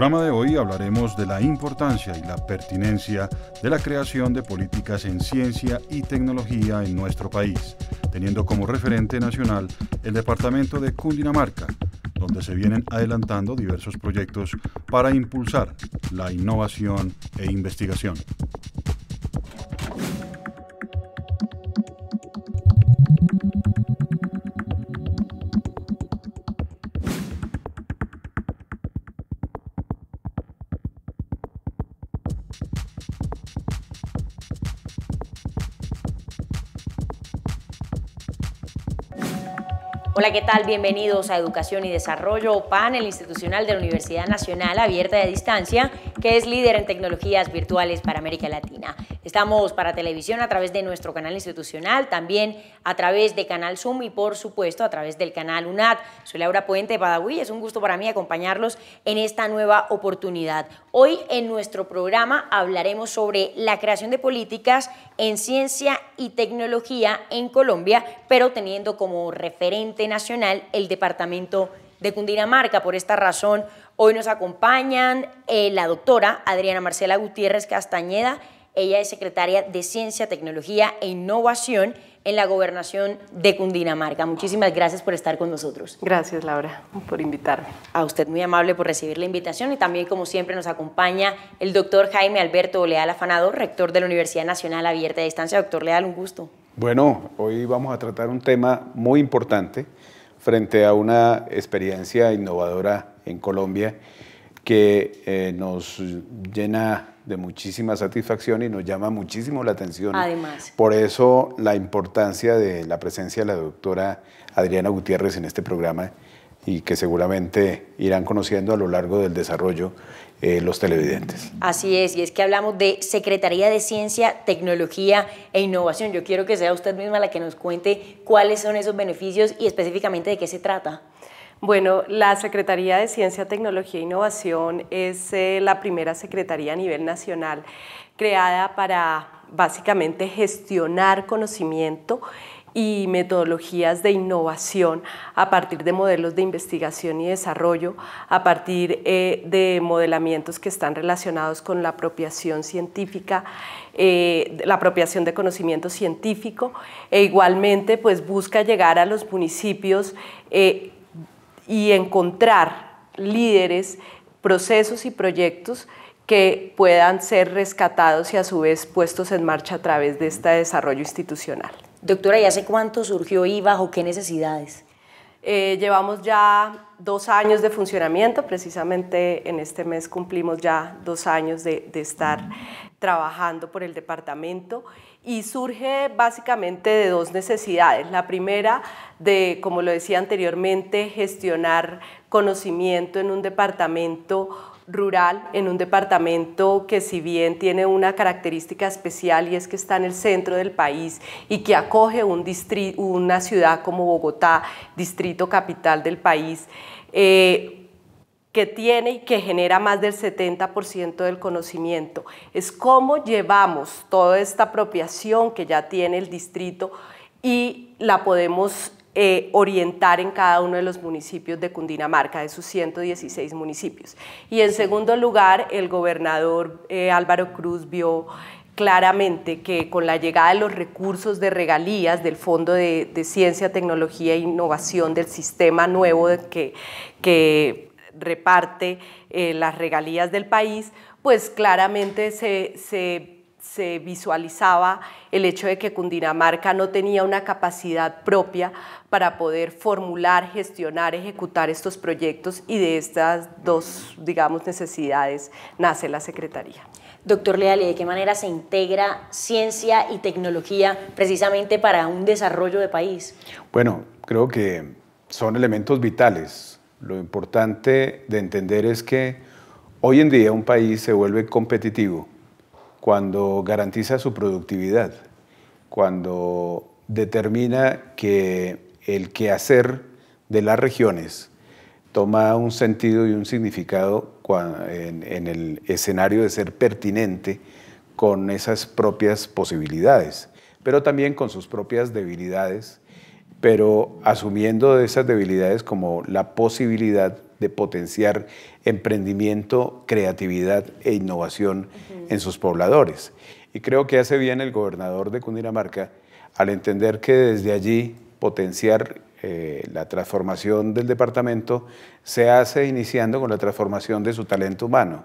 programa de hoy hablaremos de la importancia y la pertinencia de la creación de políticas en ciencia y tecnología en nuestro país, teniendo como referente nacional el departamento de Cundinamarca, donde se vienen adelantando diversos proyectos para impulsar la innovación e investigación. Hola, ¿qué tal? Bienvenidos a Educación y Desarrollo, panel institucional de la Universidad Nacional Abierta de Distancia, que es líder en tecnologías virtuales para América Latina. Estamos para televisión a través de nuestro canal institucional, también a través de Canal Zoom y por supuesto a través del canal UNAT. Soy Laura Puente de Badawi, es un gusto para mí acompañarlos en esta nueva oportunidad. Hoy en nuestro programa hablaremos sobre la creación de políticas en ciencia y tecnología en Colombia, pero teniendo como referente nacional el Departamento de Cundinamarca. Por esta razón, hoy nos acompañan eh, la doctora Adriana Marcela Gutiérrez Castañeda, ella es secretaria de Ciencia, Tecnología e Innovación en la gobernación de Cundinamarca. Muchísimas gracias por estar con nosotros. Gracias, Laura, por invitarme. A usted muy amable por recibir la invitación y también, como siempre, nos acompaña el doctor Jaime Alberto Leal Afanado, rector de la Universidad Nacional Abierta de Distancia. Doctor Leal, un gusto. Bueno, hoy vamos a tratar un tema muy importante frente a una experiencia innovadora en Colombia que eh, nos llena de muchísima satisfacción y nos llama muchísimo la atención. Además. Por eso la importancia de la presencia de la doctora Adriana Gutiérrez en este programa y que seguramente irán conociendo a lo largo del desarrollo eh, los televidentes. Así es, y es que hablamos de Secretaría de Ciencia, Tecnología e Innovación. Yo quiero que sea usted misma la que nos cuente cuáles son esos beneficios y específicamente de qué se trata. Bueno, la Secretaría de Ciencia, Tecnología e Innovación es eh, la primera secretaría a nivel nacional creada para básicamente gestionar conocimiento y metodologías de innovación a partir de modelos de investigación y desarrollo, a partir eh, de modelamientos que están relacionados con la apropiación científica, eh, la apropiación de conocimiento científico e igualmente pues busca llegar a los municipios y encontrar líderes, procesos y proyectos que puedan ser rescatados y a su vez puestos en marcha a través de este desarrollo institucional. Doctora, ¿y hace cuánto surgió y bajo qué necesidades? Eh, llevamos ya dos años de funcionamiento, precisamente en este mes cumplimos ya dos años de, de estar trabajando por el departamento y surge básicamente de dos necesidades. La primera, de, como lo decía anteriormente, gestionar conocimiento en un departamento rural, en un departamento que si bien tiene una característica especial y es que está en el centro del país y que acoge un una ciudad como Bogotá, distrito capital del país, eh, que tiene y que genera más del 70% del conocimiento. Es cómo llevamos toda esta apropiación que ya tiene el distrito y la podemos eh, orientar en cada uno de los municipios de Cundinamarca, de sus 116 municipios. Y en segundo lugar, el gobernador eh, Álvaro Cruz vio claramente que con la llegada de los recursos de regalías del Fondo de, Ciencia, Tecnología e Innovación del sistema nuevo que reparte eh, las regalías del país, pues claramente se, se visualizaba el hecho de que Cundinamarca no tenía una capacidad propia para poder formular, gestionar, ejecutar estos proyectos y de estas dos, digamos, necesidades nace la Secretaría. Doctor Leal, ¿y de qué manera se integra ciencia y tecnología precisamente para un desarrollo de país? Bueno, creo que son elementos vitales. Lo importante de entender es que hoy en día un país se vuelve competitivo cuando garantiza su productividad, cuando determina que el quehacer de las regiones toma un sentido y un significado en, el escenario de ser pertinente con esas propias posibilidades, pero también con sus propias debilidades pero asumiendo de esas debilidades como la posibilidad de potenciar emprendimiento, creatividad e innovación en sus pobladores. Y creo que hace bien el gobernador de Cundinamarca al entender que desde allí potenciar eh, la transformación del departamento se hace iniciando con la transformación de su talento humano,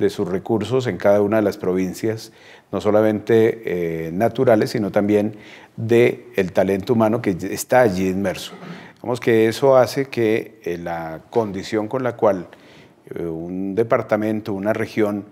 de sus recursos en cada una de las provincias, no solamente eh, naturales, sino también del el talento humano que está allí inmerso. Digamos que eso hace que eh, la condición con la cual un departamento, una región,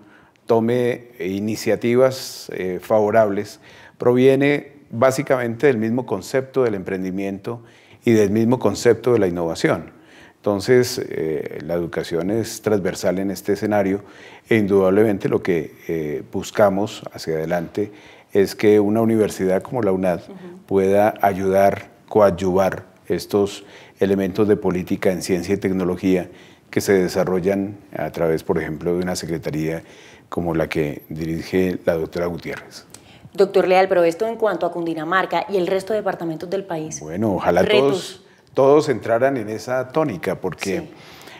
tome iniciativas favorables, proviene básicamente del mismo concepto del emprendimiento y del mismo concepto de la innovación. Entonces, eh, la educación es transversal en este escenario e indudablemente lo que eh, buscamos hacia adelante es que una universidad como la UNAD pueda ayudar, coadyuvar estos elementos de política en ciencia y tecnología que se desarrollan a través, por ejemplo, de una secretaría como la que dirige la doctora Gutiérrez. Doctor Leal, pero esto en cuanto a Cundinamarca y el resto de departamentos del país. Bueno, ojalá todos, todos entraran en esa tónica, porque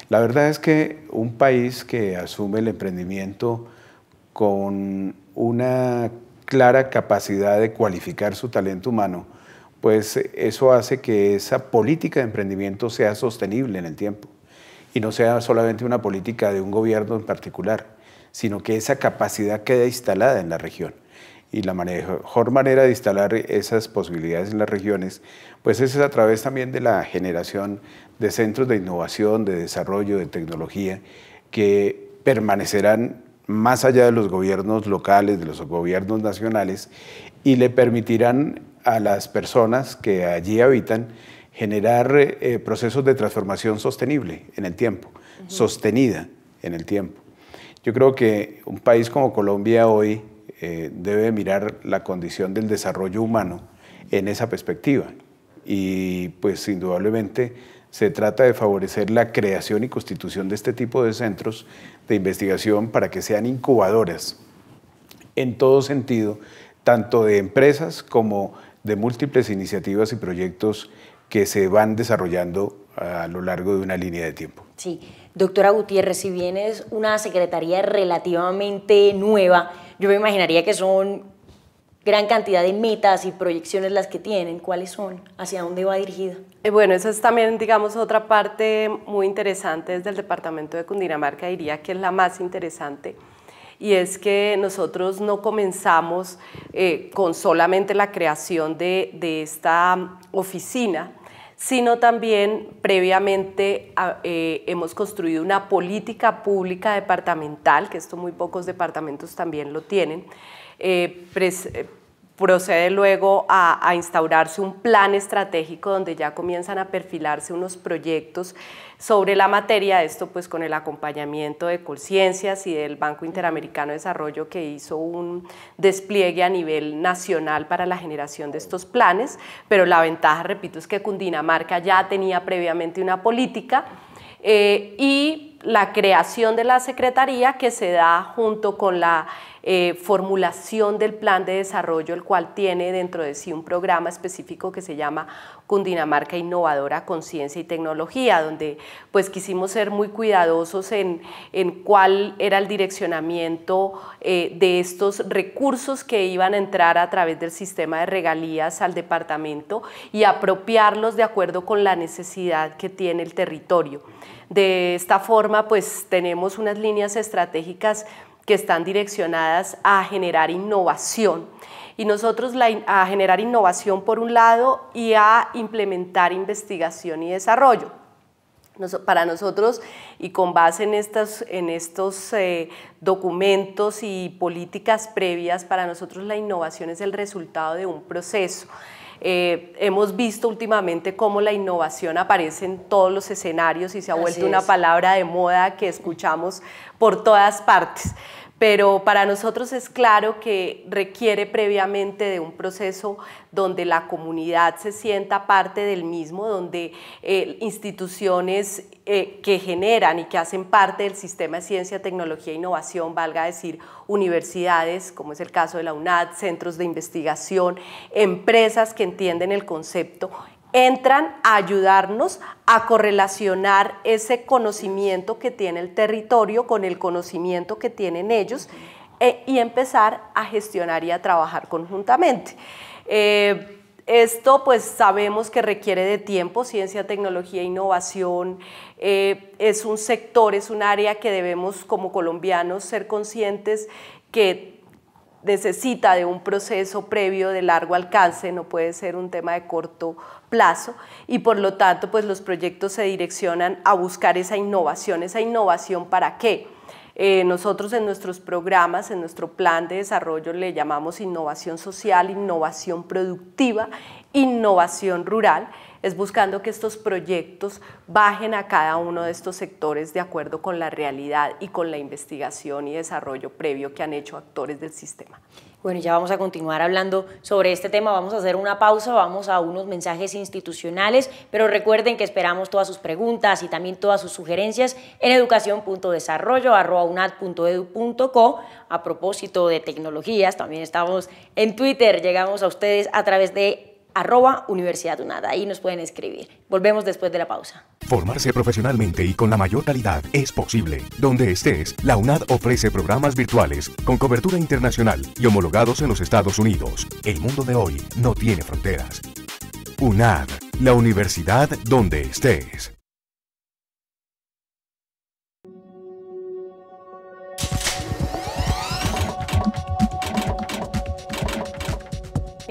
la verdad es que un país que asume el emprendimiento con una clara capacidad de cualificar su talento humano, pues eso hace que esa política de emprendimiento sea sostenible en el tiempo y no sea solamente una política de un gobierno en particular, sino que esa capacidad quede instalada en la región y la mejor manera de instalar esas posibilidades en las regiones, pues es a través también de la generación de centros de innovación, de desarrollo, de tecnología, que permanecerán más allá de los gobiernos locales, de los gobiernos nacionales, y le permitirán a las personas que allí habitan generar eh, procesos de transformación sostenible en el tiempo, sostenida en el tiempo. Yo creo que un país como Colombia hoy, eh, debe mirar la condición del desarrollo humano en esa perspectiva. Y pues indudablemente se trata de favorecer la creación y constitución de este tipo de centros de investigación para que sean incubadoras en todo sentido, tanto de empresas como de múltiples iniciativas y proyectos que se van desarrollando a lo largo de una línea de tiempo. Sí, doctora Gutiérrez, si bien es una secretaría relativamente nueva, yo me imaginaría que son gran cantidad de metas y proyecciones las que tienen, ¿cuáles son? ¿Hacia dónde va dirigida? Eh, bueno, esa es también, digamos, otra parte muy interesante desde el departamento de Cundinamarca, diría que es la más interesante, y es que nosotros no comenzamos eh, con solamente la creación de esta oficina, sino también previamente ah, eh, hemos construido una política pública departamental, que esto muy pocos departamentos también lo tienen, eh, eh, procede luego a, instaurarse un plan estratégico donde ya comienzan a perfilarse unos proyectos sobre la materia, esto pues con el acompañamiento de Colciencias y del Banco Interamericano de Desarrollo que hizo un despliegue a nivel nacional para la generación de estos planes, pero la ventaja, repito, es que Cundinamarca ya tenía previamente una política eh, y la creación de la Secretaría que se da junto con la eh, formulación del plan de desarrollo, el cual tiene dentro de sí un programa específico que se llama Cundinamarca Innovadora con Ciencia y Tecnología, donde pues quisimos ser muy cuidadosos en, cuál era el direccionamiento eh, de estos recursos que iban a entrar a través del sistema de regalías al departamento y apropiarlos de acuerdo con la necesidad que tiene el territorio. De esta forma, pues tenemos unas líneas estratégicas que están direccionadas a generar innovación. Y nosotros a generar innovación por un lado y a implementar investigación y desarrollo. para nosotros, y con base en, estas, en estos eh, documentos y políticas previas, para nosotros la innovación es el resultado de un proceso eh, hemos visto últimamente cómo la innovación aparece en todos los escenarios y se ha vuelto una palabra de moda que escuchamos por todas partes. Pero para nosotros es claro que requiere previamente de un proceso donde la comunidad se sienta parte del mismo, donde eh, instituciones eh, que generan y que hacen parte del sistema de ciencia, tecnología e innovación, valga decir, universidades, como es el caso de la UNAD, centros de investigación, empresas que entienden el concepto, entran a ayudarnos a correlacionar ese conocimiento que tiene el territorio con el conocimiento que tienen ellos eh, y empezar a gestionar y a trabajar conjuntamente. Eh, esto pues sabemos que requiere de tiempo, ciencia, tecnología, innovación, eh, es un sector, es un área que debemos como colombianos ser conscientes que necesita de un proceso previo de largo alcance, no puede ser un tema de corto plazo y por lo tanto pues los proyectos se direccionan a buscar esa innovación, esa innovación para qué? Eh, nosotros en nuestros programas, en nuestro plan de desarrollo le llamamos innovación social, innovación productiva, innovación rural. Es buscando que estos proyectos bajen a cada uno de estos sectores de acuerdo con la realidad y con la investigación y desarrollo previo que han hecho actores del sistema. Bueno, ya vamos a continuar hablando sobre este tema, vamos a hacer una pausa, vamos a unos mensajes institucionales, pero recuerden que esperamos todas sus preguntas y también todas sus sugerencias en educación.desarrollo.unad.edu.co. A propósito de tecnologías, también estamos en Twitter, llegamos a ustedes a través de arroba Universidad UNAD. Ahí nos pueden escribir. Volvemos después de la pausa. Formarse profesionalmente y con la mayor calidad es posible. Donde estés, la UNAD ofrece programas virtuales con cobertura internacional y homologados en los Estados Unidos. El mundo de hoy no tiene fronteras. UNAD, la universidad donde estés.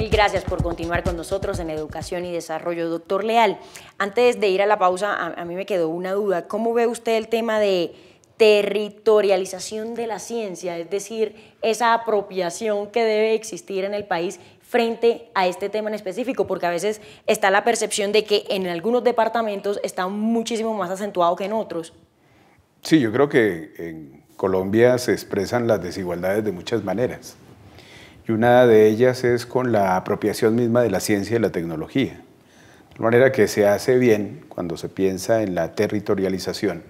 Mil gracias por continuar con nosotros en Educación y Desarrollo. Doctor Leal, antes de ir a la pausa, a, a mí me quedó una duda. ¿Cómo ve usted el tema de territorialización de la ciencia, es decir, esa apropiación que debe existir en el país frente a este tema en específico, porque a veces está la percepción de que en algunos departamentos está muchísimo más acentuado que en otros. Sí, yo creo que en Colombia se expresan las desigualdades de muchas maneras y una de ellas es con la apropiación misma de la ciencia y la tecnología. De manera que se hace bien cuando se piensa en la territorialización,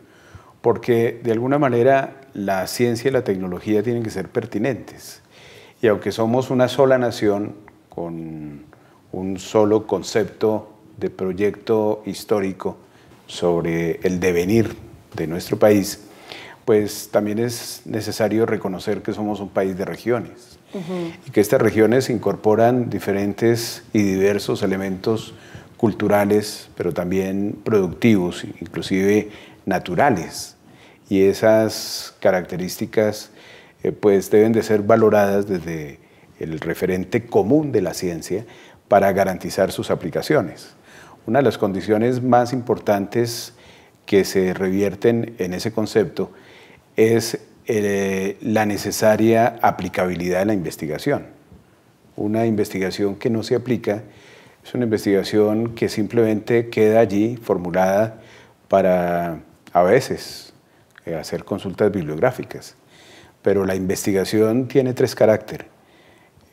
porque de alguna manera la ciencia y la tecnología tienen que ser pertinentes. Y aunque somos una sola nación con un solo concepto de proyecto histórico sobre el devenir de nuestro país, pues también es necesario reconocer que somos un país de regiones y que estas regiones incorporan diferentes y diversos elementos culturales, pero también productivos, inclusive naturales. Y esas características eh, pues deben de ser valoradas desde el referente común de la ciencia para garantizar sus aplicaciones. Una de las condiciones más importantes que se revierten en ese concepto es eh, la necesaria aplicabilidad de la investigación. Una investigación que no se aplica es una investigación que simplemente queda allí formulada para, a veces, eh, hacer consultas bibliográficas. Pero la investigación tiene tres caracteres.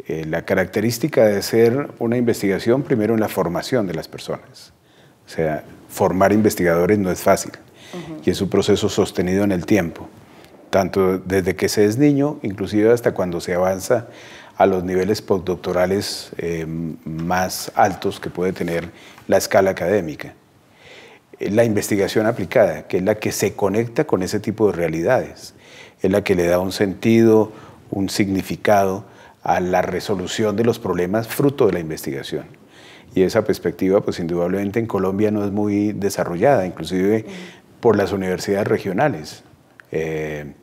Eh, la característica de ser una investigación, primero en la formación de las personas. O sea, formar investigadores no es fácil y es un proceso sostenido en el tiempo tanto desde que se es niño, inclusive hasta cuando se avanza a los niveles postdoctorales eh, más altos que puede tener la escala académica. Eh, la investigación aplicada, que es la que se conecta con ese tipo de realidades, es la que le da un sentido, un significado a la resolución de los problemas fruto de la investigación. Y esa perspectiva, pues indudablemente en Colombia no es muy desarrollada, inclusive por las universidades regionales. Eh,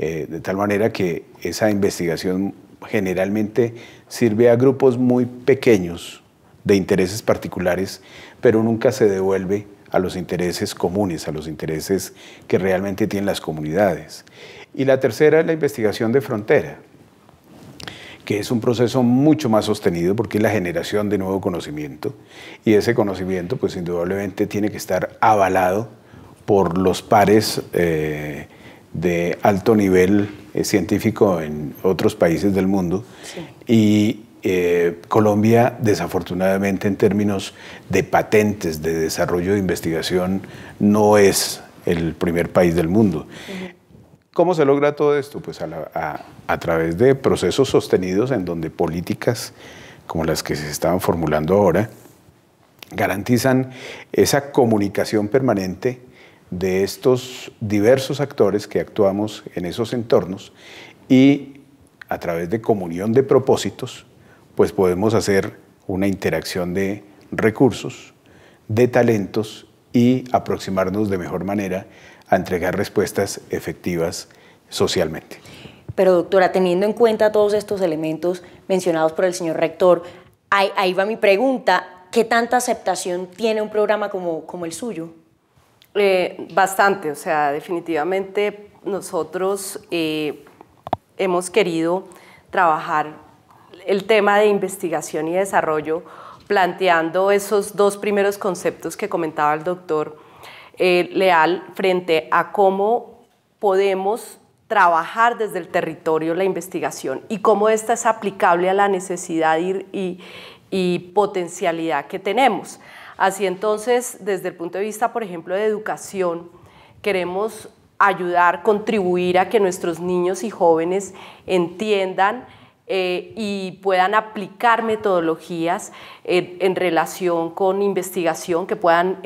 eh, de tal manera que esa investigación generalmente sirve a grupos muy pequeños de intereses particulares, pero nunca se devuelve a los intereses comunes, a los intereses que realmente tienen las comunidades. Y la tercera es la investigación de frontera, que es un proceso mucho más sostenido porque es la generación de nuevo conocimiento y ese conocimiento pues indudablemente tiene que estar avalado por los pares eh, de alto nivel eh, científico en otros países del mundo y eh, Colombia desafortunadamente en términos de patentes, de desarrollo de investigación, no es el primer país del mundo. ¿Cómo se logra todo esto? Pues a, través de procesos sostenidos en donde políticas como las que se estaban formulando ahora garantizan esa comunicación permanente de estos diversos actores que actuamos en esos entornos y a través de comunión de propósitos, pues podemos hacer una interacción de recursos, de talentos y aproximarnos de mejor manera a entregar respuestas efectivas socialmente. Pero doctora, teniendo en cuenta todos estos elementos mencionados por el señor rector, ahí, va mi pregunta, ¿qué tanta aceptación tiene un programa como, como el suyo? Eh, bastante, o sea, definitivamente nosotros eh, hemos querido trabajar el tema de investigación y desarrollo planteando esos dos primeros conceptos que comentaba el doctor eh, Leal frente a cómo podemos trabajar desde el territorio la investigación y cómo esta es aplicable a la necesidad y potencialidad que tenemos. Así entonces, desde el punto de vista, por ejemplo, de educación, queremos ayudar, contribuir a que nuestros niños y jóvenes entiendan eh, y puedan aplicar metodologías eh, en, relación con investigación que puedan,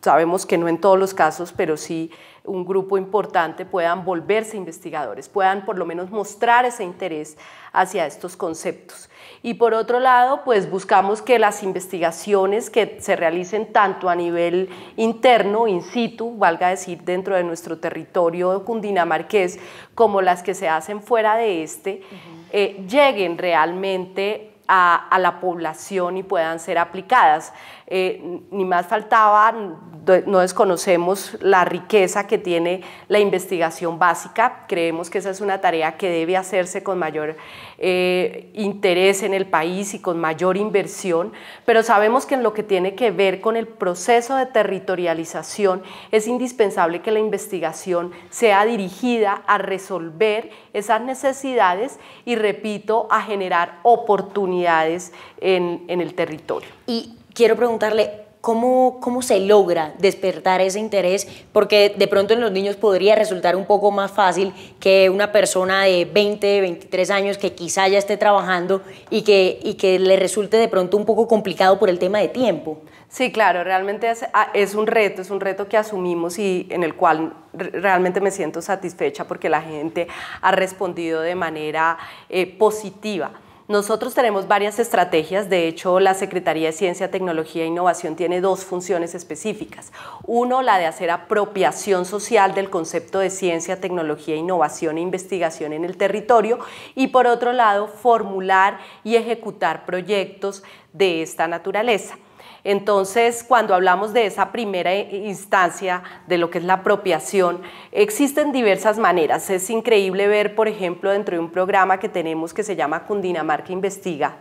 sabemos que no en todos los casos, pero sí un grupo importante puedan volverse investigadores, puedan por lo menos mostrar ese interés hacia estos conceptos. Y por otro lado, pues buscamos que las investigaciones que se realicen tanto a nivel interno, in situ, valga decir, dentro de nuestro territorio cundinamarqués, como las que se hacen fuera de este, eh, lleguen realmente a, la población y puedan ser aplicadas. Eh, ni más faltaba, no desconocemos la riqueza que tiene la investigación básica, creemos que esa es una tarea que debe hacerse con mayor eh, interés en el país y con mayor inversión, pero sabemos que en lo que tiene que ver con el proceso de territorialización es indispensable que la investigación sea dirigida a resolver esas necesidades y, repito, a generar oportunidades en, en el territorio. Y quiero preguntarle, ¿Cómo, ¿cómo, se logra despertar ese interés? Porque de pronto en los niños podría resultar un poco más fácil que una persona de 20, 23 años que quizá ya esté trabajando y que, y que le resulte de pronto un poco complicado por el tema de tiempo. Sí, claro, realmente es, ah, un reto, es un reto que asumimos y en el cual realmente me siento satisfecha porque la gente ha respondido de manera eh, positiva. Nosotros tenemos varias estrategias, de hecho la Secretaría de Ciencia, Tecnología e Innovación tiene dos funciones específicas. Uno, la de hacer apropiación social del concepto de ciencia, tecnología, innovación e investigación en el territorio y por otro lado, formular y ejecutar proyectos de esta naturaleza. Entonces, cuando hablamos de esa primera instancia de lo que es la apropiación, existen diversas maneras. Es increíble ver, por ejemplo, dentro de un programa que tenemos que se llama Cundinamarca Investiga,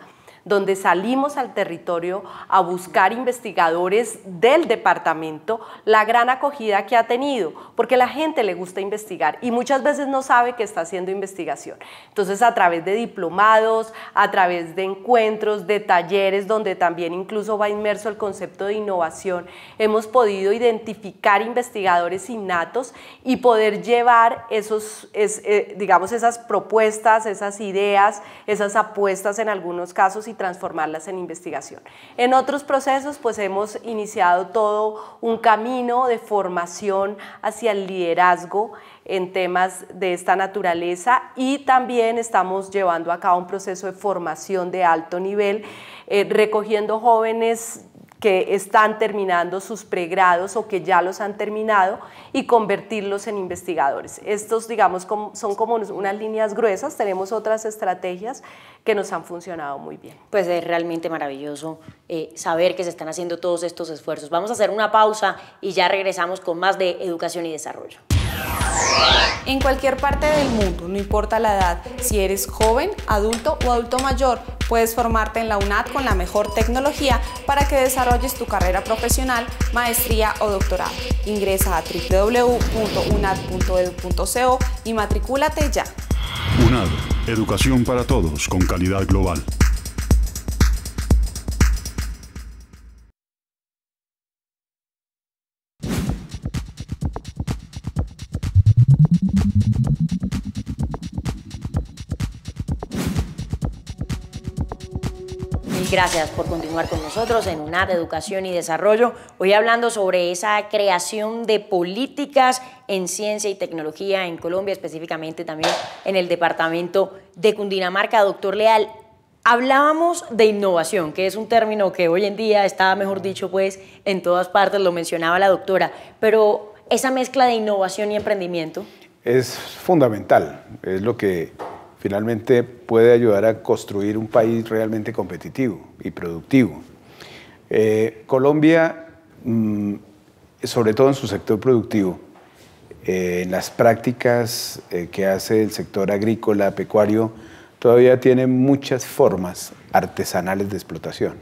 donde salimos al territorio a buscar investigadores del departamento, la gran acogida que ha tenido, porque la gente le gusta investigar y muchas veces no sabe que está haciendo investigación. Entonces, a través de diplomados, a través de encuentros, de talleres, donde también incluso va inmerso el concepto de innovación, hemos podido identificar investigadores innatos y poder llevar esos, eh, digamos, esas propuestas, esas ideas, esas apuestas en algunos casos transformarlas en investigación. En otros procesos, pues hemos iniciado todo un camino de formación hacia el liderazgo en temas de esta naturaleza y también estamos llevando a cabo un proceso de formación de alto nivel, eh, recogiendo jóvenes que están terminando sus pregrados o que ya los han terminado y convertirlos en investigadores. Estos, digamos, son como unas líneas gruesas, tenemos otras estrategias que nos han funcionado muy bien. Pues es realmente maravilloso eh, saber que se están haciendo todos estos esfuerzos. Vamos a hacer una pausa y ya regresamos con más de educación y desarrollo. En cualquier parte del mundo, no importa la edad, si eres joven, adulto o adulto mayor, Puedes formarte en la UNAD con la mejor tecnología para que desarrolles tu carrera profesional, maestría o doctorado. Ingresa a www.unad.edu.co y matricúlate ya. UNAD, educación para todos con calidad global. Gracias por continuar con nosotros en UNAD Educación y Desarrollo. Hoy hablando sobre esa creación de políticas en ciencia y tecnología en Colombia, específicamente también en el departamento de Cundinamarca. Doctor Leal, Hablábamos de innovación, que es un término que hoy en día está, mejor dicho, pues en todas partes, lo mencionaba la doctora, pero esa mezcla de innovación y emprendimiento. Es fundamental, es lo que finalmente puede ayudar a construir un país realmente competitivo y productivo. Eh, Colombia, mm, sobre todo en su sector productivo, eh, en las prácticas eh, que hace el sector agrícola, pecuario, todavía tiene muchas formas artesanales de explotación.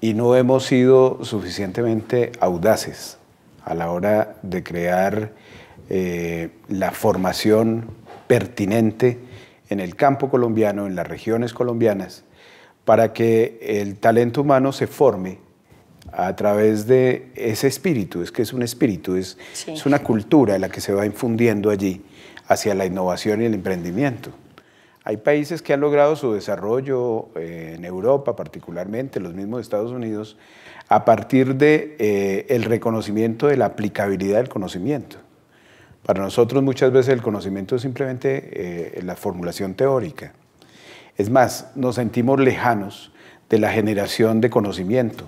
Y no hemos sido suficientemente audaces a la hora de crear la formación pertinente en el campo colombiano, en las regiones colombianas, para que el talento humano se forme a través de ese espíritu, es que es un espíritu, es, es una cultura la que se va infundiendo allí hacia la innovación y el emprendimiento. Hay países que han logrado su desarrollo eh, en Europa, particularmente los mismos Estados Unidos, a partir de eh, el reconocimiento de la aplicabilidad del conocimiento. Para nosotros muchas veces el conocimiento es simplemente eh, la formulación teórica. Es más, nos sentimos lejanos de la generación de conocimiento,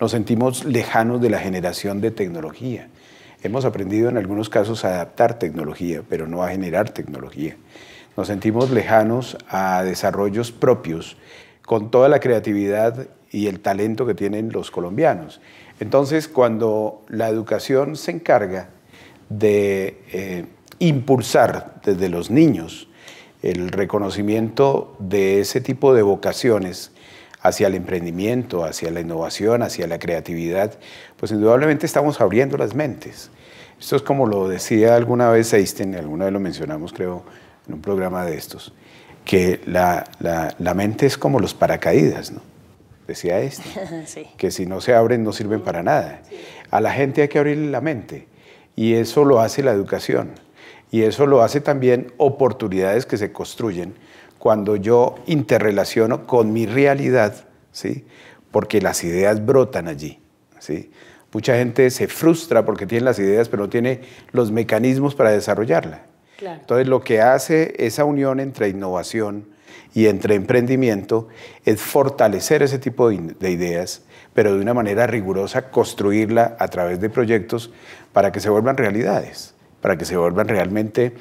nos sentimos lejanos de la generación de tecnología. Hemos aprendido en algunos casos a adaptar tecnología, pero no a generar tecnología. Nos sentimos lejanos a desarrollos propios con toda la creatividad y el talento que tienen los colombianos. Entonces, cuando la educación se encarga de eh, impulsar desde los niños el reconocimiento de ese tipo de vocaciones hacia el emprendimiento, hacia la innovación, hacia la creatividad, pues indudablemente estamos abriendo las mentes. Esto es como lo decía alguna vez Einstein, alguna vez lo mencionamos creo en un programa de estos, que la, mente es como los paracaídas, ¿no? Decía Einstein, que si no se abren no sirven para nada. A la gente hay que abrirle la mente y eso lo hace la educación. Y eso lo hace también oportunidades que se construyen cuando yo interrelaciono con mi realidad, ¿sí? porque las ideas brotan allí. ¿sí? Mucha gente se frustra porque tiene las ideas, pero no tiene los mecanismos para desarrollarla. Entonces, lo que hace esa unión entre innovación, y entre emprendimiento es fortalecer ese tipo de ideas, pero de una manera rigurosa construirla a través de proyectos para que se vuelvan realidades, para que se vuelvan realmente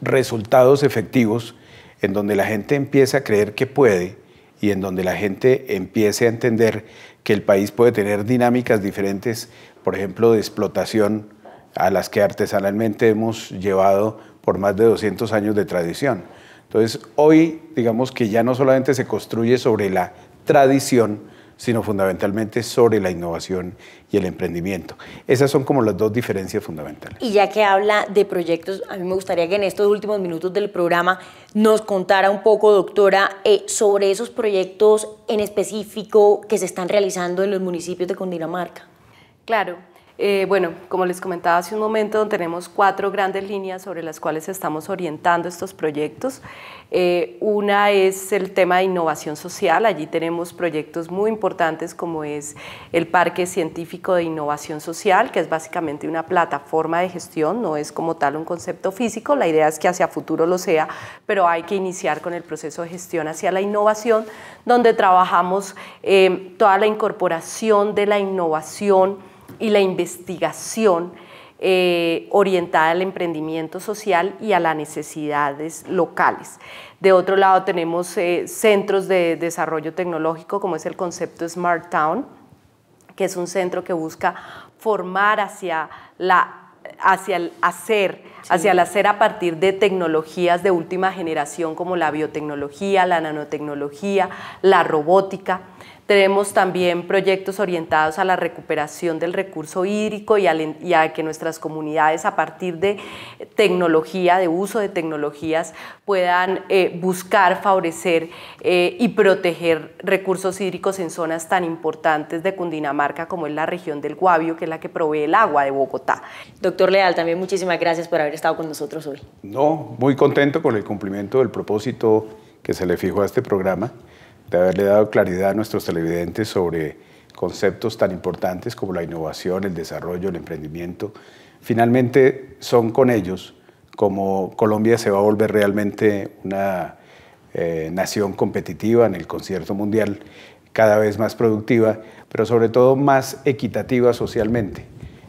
resultados efectivos en donde la gente empiece a creer que puede y en donde la gente empiece a entender que el país puede tener dinámicas diferentes, por ejemplo, de explotación a las que artesanalmente hemos llevado por más de 200 años de tradición entonces, hoy digamos que ya no solamente se construye sobre la tradición, sino fundamentalmente sobre la innovación y el emprendimiento. Esas son como las dos diferencias fundamentales. Y ya que habla de proyectos, a mí me gustaría que en estos últimos minutos del programa nos contara un poco, doctora, eh, sobre esos proyectos en específico que se están realizando en los municipios de Cundinamarca. Claro, eh, bueno, como les comentaba hace un momento, tenemos cuatro grandes líneas sobre las cuales estamos orientando estos proyectos. Eh, una es el tema de innovación social. Allí tenemos proyectos muy importantes como es el Parque Científico de Innovación Social, que es básicamente una plataforma de gestión, no es como tal un concepto físico. La idea es que hacia futuro lo sea, pero hay que iniciar con el proceso de gestión hacia la innovación, donde trabajamos eh, toda la incorporación de la innovación y la investigación eh, orientada al emprendimiento social y a las necesidades locales. De otro lado tenemos eh, centros de desarrollo tecnológico como es el concepto Smart Town, que es un centro que busca formar hacia la hacia el hacer, hacia el hacer a partir de tecnologías de última generación como la biotecnología, la nanotecnología, la robótica. Tenemos también proyectos orientados a la recuperación del recurso hídrico y a, que nuestras comunidades a partir de tecnología, de uso de tecnologías, puedan eh, buscar favorecer eh, y proteger recursos hídricos en zonas tan importantes de Cundinamarca como es la región del Guavio, que es la que provee el agua de Bogotá. Doctor Leal, también muchísimas gracias por haber estado con nosotros hoy. No, muy contento con el cumplimiento del propósito que se le fijó a este programa de haberle dado claridad a nuestros televidentes sobre conceptos tan importantes como la innovación, el desarrollo, el emprendimiento. Finalmente son con ellos como Colombia se va a volver realmente una eh, nación competitiva en el concierto mundial, cada vez más productiva, pero sobre todo más equitativa socialmente,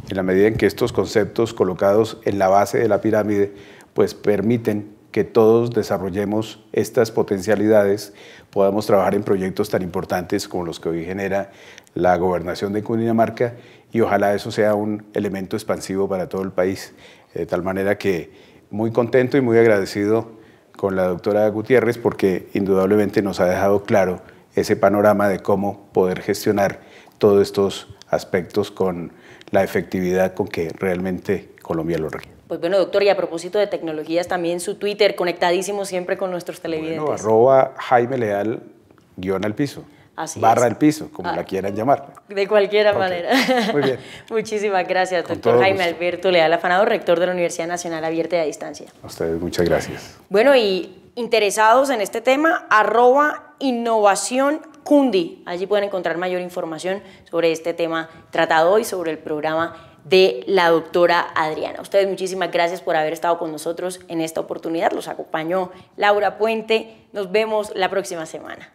en la medida en que estos conceptos colocados en la base de la pirámide pues permiten que todos desarrollemos estas potencialidades, podamos trabajar en proyectos tan importantes como los que hoy genera la gobernación de Cundinamarca y ojalá eso sea un elemento expansivo para todo el país. Eh, de tal manera que muy contento y muy agradecido con la doctora Gutiérrez porque indudablemente nos ha dejado claro ese panorama de cómo poder gestionar todos estos aspectos con la efectividad con que realmente Colombia lo requiere. Pues bueno, doctor, y a propósito de tecnologías, también su Twitter, conectadísimo siempre con nuestros televidentes. Bueno, arroba Jaime Leal, guión al piso. barra al piso, como ah. la quieran llamar. De cualquier manera. Muy bien. Muchísimas gracias, doctor Jaime Alberto Leal Afanado, rector de la Universidad Nacional Abierta y a Distancia. A ustedes, muchas gracias. Bueno, y interesados en este tema, arroba innovación cundi. Allí pueden encontrar mayor información sobre este tema tratado hoy, sobre el programa de la doctora Adriana. ustedes muchísimas gracias por haber estado con nosotros en esta oportunidad. Los acompañó Laura Puente. Nos vemos la próxima semana.